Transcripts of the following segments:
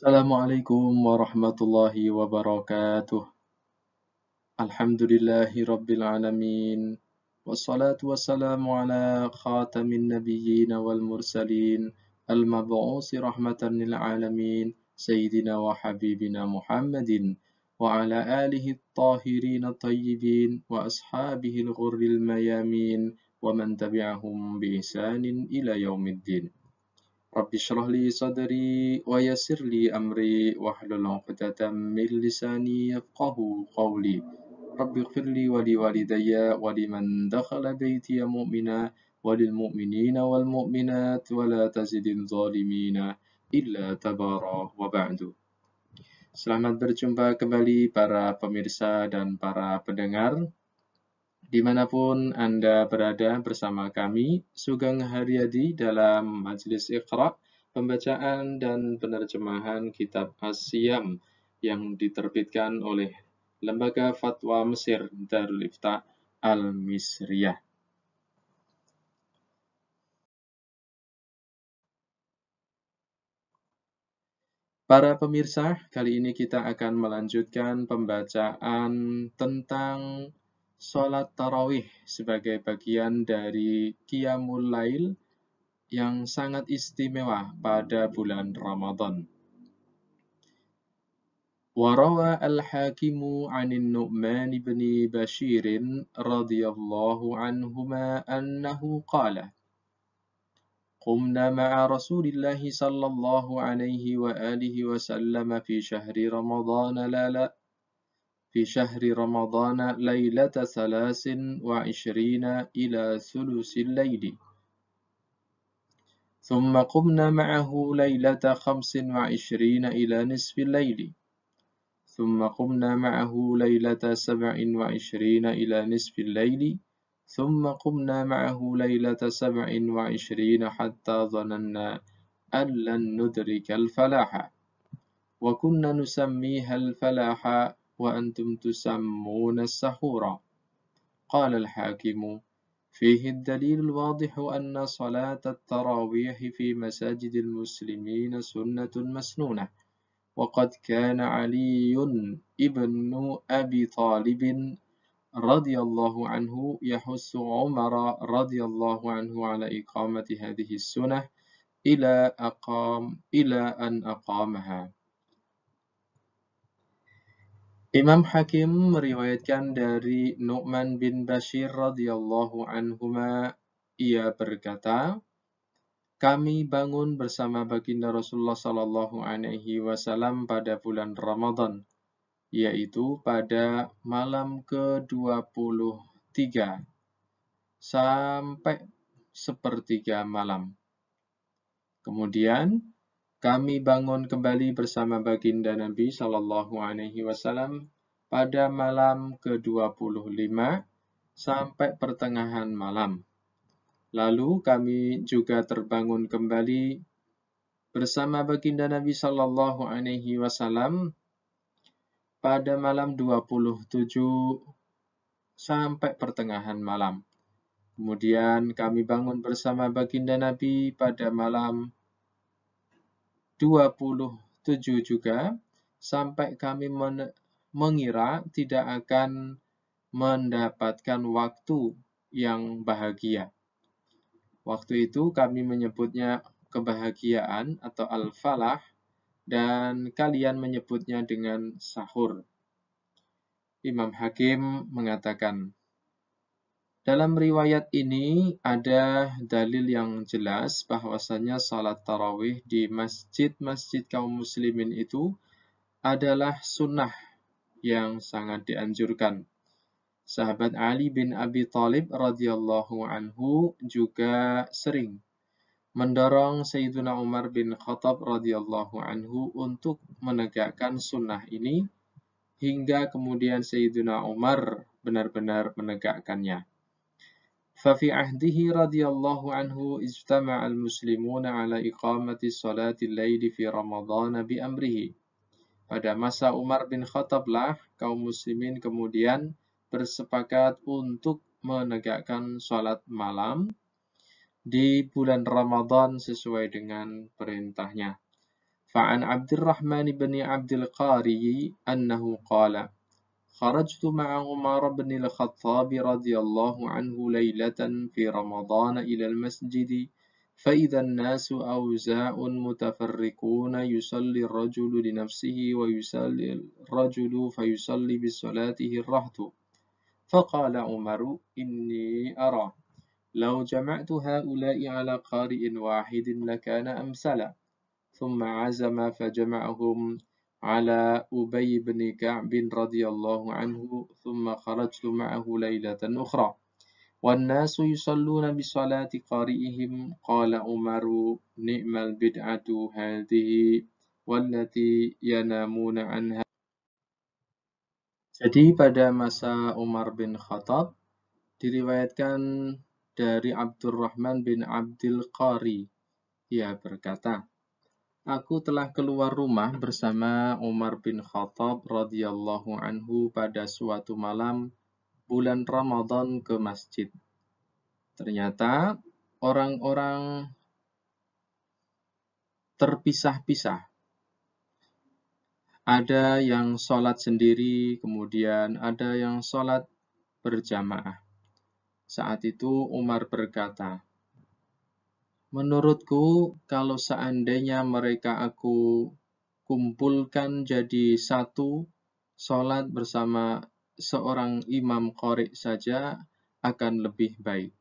السلام عليكم ورحمة الله وبركاته الحمد لله رب العالمين والصلاة والسلام على خاتم النبيين والمرسلين المبعوث رحمة للعالمين سيدنا وحبيبنا محمد وعلى آله الطاهرين الطيبين وأصحابه الغر الميامين ومن تبعهم بإحسان إلى يوم الدين Rabbi shrah li sadri wa yassir li amri wa hlul 'uqdatam min lisani yafqahu qawli. Rabbi ighfir li wa li walidayya wa liman dakhala baytiya mu'mina wa lil mu'minina wal mu'minat wa la tazidil zalimina illa tabara wa ba'du. Selamat berjumpa kembali para pemirsa dan para pendengar dimanapun Anda berada bersama kami, Sugeng Haryadi dalam Majelis Iqra, pembacaan dan penerjemahan Kitab Asyam yang diterbitkan oleh Lembaga Fatwa Mesir Darul Ifta Al-Misriyah. Para pemirsa, kali ini kita akan melanjutkan pembacaan tentang sholat tarawih sebagai bagian dari Qiyamul Lail yang sangat istimewa pada bulan Ramadan. وروى الحاكم عن النعمان بن بشير رضي الله عنهما أنه قال قمنا مع رسول الله صلى الله عليه وآله وسلم في شهر رمضان لا, لا في شهر رمضان ليلة ثلاث وعشرين إلى ثلث الليل ثم قمنا معه ليلة خمس وعشرين إلى نصف الليل ثم قمنا معه ليلة سبع وعشرين إلى نصف الليل ثم قمنا معه ليلة سبع وعشرين حتى ظننا أن لن ندرك الفلاح وكنا نسميها الفلاح وأنتم تسمون السحورا قال الحاكم فيه الدليل الواضح أن صلاة التراويح في مساجد المسلمين سنة مسنونة وقد كان علي ابن أبي طالب رضي الله عنه يحث عمر رضي الله عنه على إقامة هذه السنة إلى, أقام إلى أن أقامها Imam Hakim meriwayatkan dari Nu'man bin Bashir radhiyallahu anhuma ia berkata, kami bangun bersama baginda Rasulullah saw Alaihi Wasallam pada bulan Ramadan, yaitu pada malam ke-23 sampai sepertiga malam. Kemudian kami bangun kembali bersama baginda Nabi Shallallahu Alaihi Wasallam pada malam ke-25 sampai pertengahan malam. Lalu kami juga terbangun kembali bersama baginda Nabi Shallallahu Alaihi Wasallam pada malam 27 sampai pertengahan malam. Kemudian kami bangun bersama baginda Nabi pada malam 27 juga sampai kami mengira tidak akan mendapatkan waktu yang bahagia. Waktu itu kami menyebutnya kebahagiaan atau al-falah dan kalian menyebutnya dengan sahur. Imam Hakim mengatakan, dalam riwayat ini ada dalil yang jelas bahwasanya salat tarawih di masjid-masjid kaum muslimin itu adalah sunnah yang sangat dianjurkan. Sahabat Ali bin Abi Thalib radhiyallahu anhu juga sering mendorong Sayyidina Umar bin Khattab radhiyallahu anhu untuk menegakkan sunnah ini hingga kemudian Sayyidina Umar benar-benar menegakkannya. ففي عهده رضي الله عنه اجتمع المسلمون على إقامة صلاة الليل في رمضان بأمره Pada masa Umar bin Khattab lah kaum muslimin kemudian bersepakat untuk menegakkan sholat malam di bulan Ramadan sesuai dengan perintahnya. Fa'an Abdurrahman bin Abdul Qari annahu qala خرجت مع عمر بن الخطاب رضي الله عنه ليلة في رمضان إلى المسجد فإذا الناس أوزاء متفرقون يصلي الرجل لنفسه ويصلي الرجل فيصلي بصلاته الرهط فقال عمر إني أرى لو جمعت هؤلاء على قارئ واحد لكان أمثلا ثم عزم فجمعهم على أبي بن كعب رضي الله عنه ثم خرجت معه ليلة أخرى والناس يصلون بصلاة قارئهم قال عمر نعم البدعة هذه والتي ينامون عنها Jadi pada masa Umar bin Khattab diriwayatkan dari Abdurrahman bin Abdul Qari ia berkata Aku telah keluar rumah bersama Umar bin Khattab radhiyallahu anhu pada suatu malam bulan Ramadan ke masjid. Ternyata orang-orang terpisah-pisah. Ada yang sholat sendiri, kemudian ada yang sholat berjamaah. Saat itu Umar berkata, Menurutku, kalau seandainya mereka aku kumpulkan jadi satu, sholat bersama seorang imam korek saja akan lebih baik.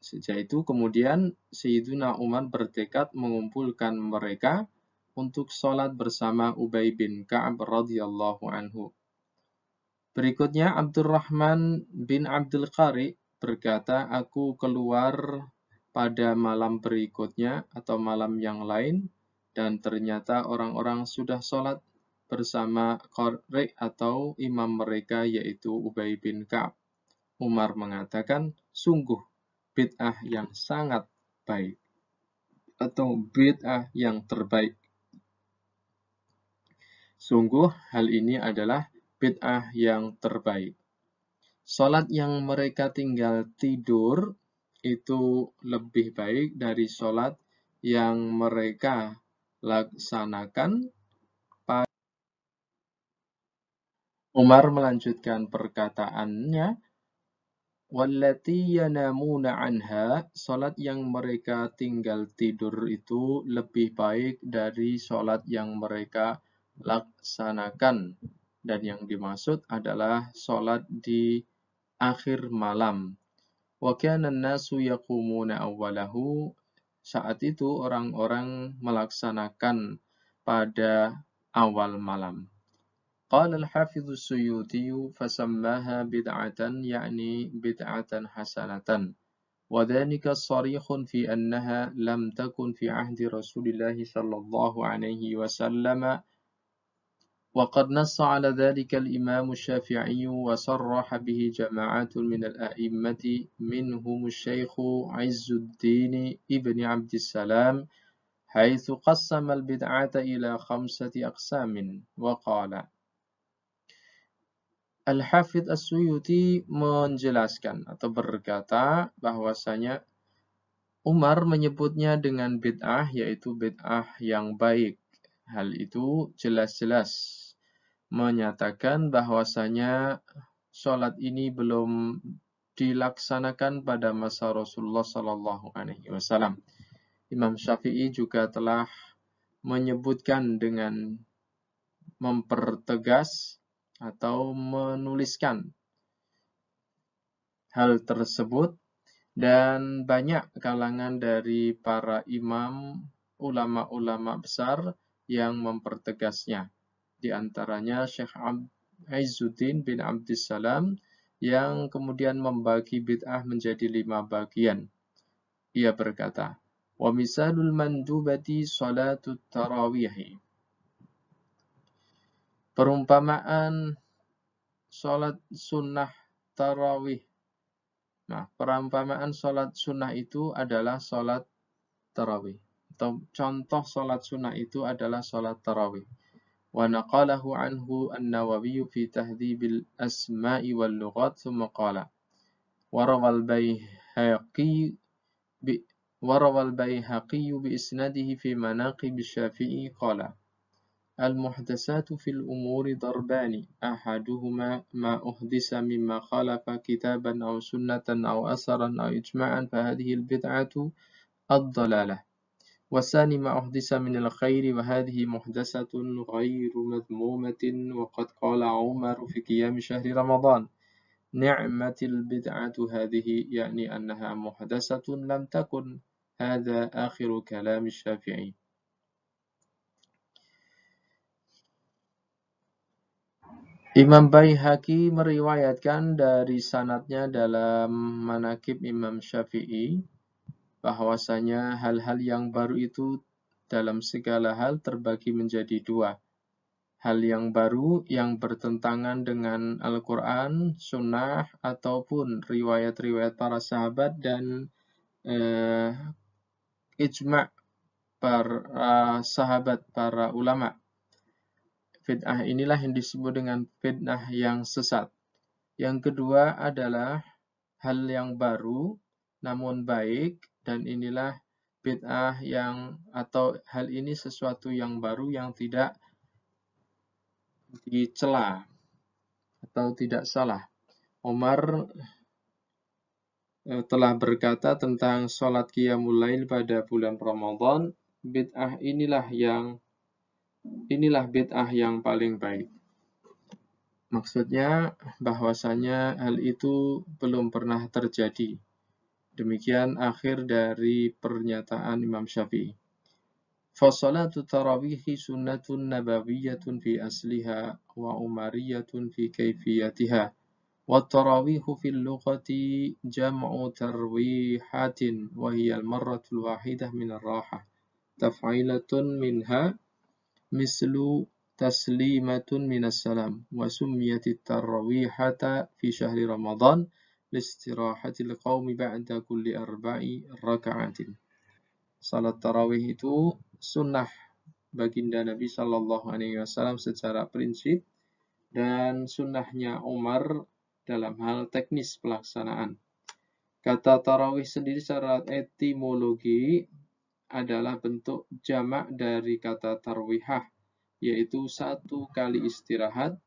Sejak itu kemudian Sayyiduna Umar bertekad mengumpulkan mereka untuk sholat bersama Ubay bin Ka'ab radhiyallahu anhu. Berikutnya Abdurrahman bin Abdul Qari berkata, Aku keluar pada malam berikutnya atau malam yang lain, dan ternyata orang-orang sudah sholat bersama korek atau imam mereka yaitu Ubay bin Ka'ab. Umar mengatakan, sungguh bid'ah yang sangat baik atau bid'ah yang terbaik. Sungguh hal ini adalah bid'ah yang terbaik. Salat yang mereka tinggal tidur itu lebih baik dari sholat yang mereka laksanakan. Umar melanjutkan perkataannya, Wallati yanamuna anha, sholat yang mereka tinggal tidur itu lebih baik dari sholat yang mereka laksanakan. Dan yang dimaksud adalah sholat di akhir malam. Wa kana nasu yaqumuna awwalahu saat itu orang-orang melaksanakan pada awal malam. Qala al-Hafidh Suyuti fasammaha bid'atan yakni bid'atan hasanatan. وذلك صريح في أنها لم تكن في عهد رسول الله صلى الله عليه وسلم وقد نص على ذلك الإمام الشافعي وصرح به جماعة من الأئمة منهم الشيخ عز الدين ابن عبد السلام حيث قسم البدعة إلى خمسة أقسام وقال Al-Hafidh As-Suyuti menjelaskan atau berkata bahwasanya Umar menyebutnya dengan bid'ah yaitu bid'ah yang baik. Hal itu jelas-jelas menyatakan bahwasanya sholat ini belum dilaksanakan pada masa Rasulullah Shallallahu Alaihi Wasallam. Imam Syafi'i juga telah menyebutkan dengan mempertegas atau menuliskan hal tersebut dan banyak kalangan dari para imam ulama-ulama besar yang mempertegasnya. Di antaranya Syekh Aizuddin bin Abdissalam yang kemudian membagi bid'ah menjadi lima bagian. Ia berkata, Wa misalul mandubati salatut tarawihi. Perumpamaan salat sunnah tarawih. Nah, perumpamaan salat sunnah itu adalah salat tarawih. Atau contoh salat sunnah itu adalah salat tarawih. ونقله عنه النووي في تهذيب الأسماء واللغات ثم قال وروى البيهقي وروى البيهقي بإسناده في مناقب الشافعي قال المحدثات في الأمور ضربان أحدهما ما أحدث مما خالف كتابا أو سنة أو أثرا أو إجماعا فهذه البدعة الضلالة والثاني ما أحدث من الخير وهذه محدثة غير مذمومة وقد قال عمر في قيام شهر رمضان نعمة البدعة هذه يعني أنها محدثة لم تكن هذا آخر كلام الشافعي Imam Baihaqi meriwayatkan dari sanatnya dalam manakib Imam Syafi'i bahwasanya hal-hal yang baru itu dalam segala hal terbagi menjadi dua. Hal yang baru yang bertentangan dengan Al-Quran, Sunnah, ataupun riwayat-riwayat para sahabat dan eh, ijma' para sahabat, para ulama. Fitnah inilah yang disebut dengan fitnah yang sesat. Yang kedua adalah hal yang baru namun baik dan inilah bid'ah yang atau hal ini sesuatu yang baru yang tidak dicela atau tidak salah. Omar eh, telah berkata tentang sholat qiyamul lail pada bulan Ramadan, bid'ah inilah yang inilah bid'ah yang paling baik. Maksudnya bahwasanya hal itu belum pernah terjadi Demikian akhir dari pernyataan Imam Syafi'i. فصلاة التراويح سنة نبوية في أصلها وأمرية في كيفيتها والتراويح في اللغة جمع ترويحة وهي المرة الواحدة من الراحة تفعيلة منها مثل تسليمة من السلام وسميت الترويحة في شهر رمضان listirahatil qawmi ba'da kulli arba'i raka'atin. Salat tarawih itu sunnah baginda Nabi Shallallahu Alaihi Wasallam secara prinsip dan sunnahnya Umar dalam hal teknis pelaksanaan. Kata tarawih sendiri secara etimologi adalah bentuk jamak dari kata tarwihah, yaitu satu kali istirahat,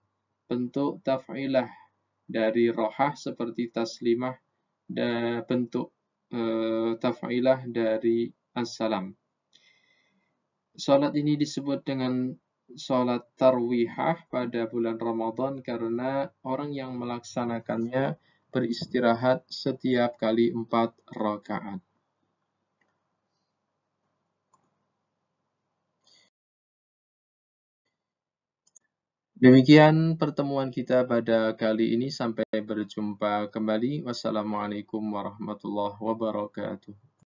bentuk taf'ilah dari rohah seperti taslimah dan bentuk e, eh, tafailah dari assalam. Salat ini disebut dengan salat tarwihah pada bulan Ramadan karena orang yang melaksanakannya beristirahat setiap kali empat rakaat. Demikian pertemuan kita pada kali ini. Sampai berjumpa kembali. Wassalamualaikum warahmatullahi wabarakatuh.